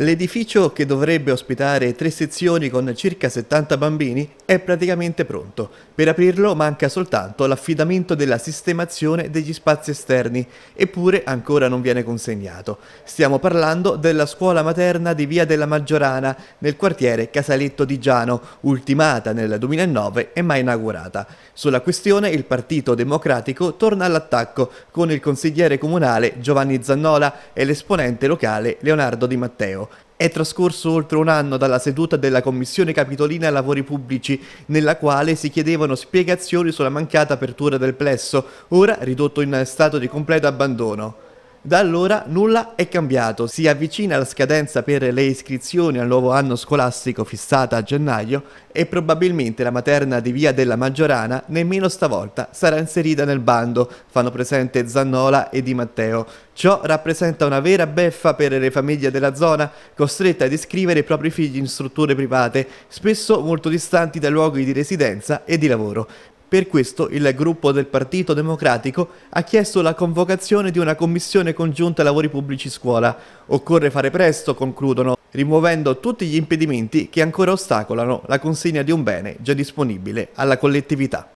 L'edificio che dovrebbe ospitare tre sezioni con circa 70 bambini è praticamente pronto. Per aprirlo manca soltanto l'affidamento della sistemazione degli spazi esterni, eppure ancora non viene consegnato. Stiamo parlando della scuola materna di Via della Maggiorana, nel quartiere Casaletto di Giano, ultimata nel 2009 e mai inaugurata. Sulla questione il Partito Democratico torna all'attacco con il consigliere comunale Giovanni Zannola e l'esponente locale Leonardo Di Matteo. È trascorso oltre un anno dalla seduta della Commissione Capitolina Lavori Pubblici, nella quale si chiedevano spiegazioni sulla mancata apertura del plesso, ora ridotto in stato di completo abbandono. Da allora nulla è cambiato, si avvicina la scadenza per le iscrizioni al nuovo anno scolastico fissata a gennaio e probabilmente la materna di Via della Maggiorana nemmeno stavolta sarà inserita nel bando, fanno presente Zannola e Di Matteo. Ciò rappresenta una vera beffa per le famiglie della zona costrette ad iscrivere i propri figli in strutture private, spesso molto distanti dai luoghi di residenza e di lavoro. Per questo il gruppo del Partito Democratico ha chiesto la convocazione di una commissione congiunta lavori pubblici scuola. Occorre fare presto, concludono, rimuovendo tutti gli impedimenti che ancora ostacolano la consegna di un bene già disponibile alla collettività.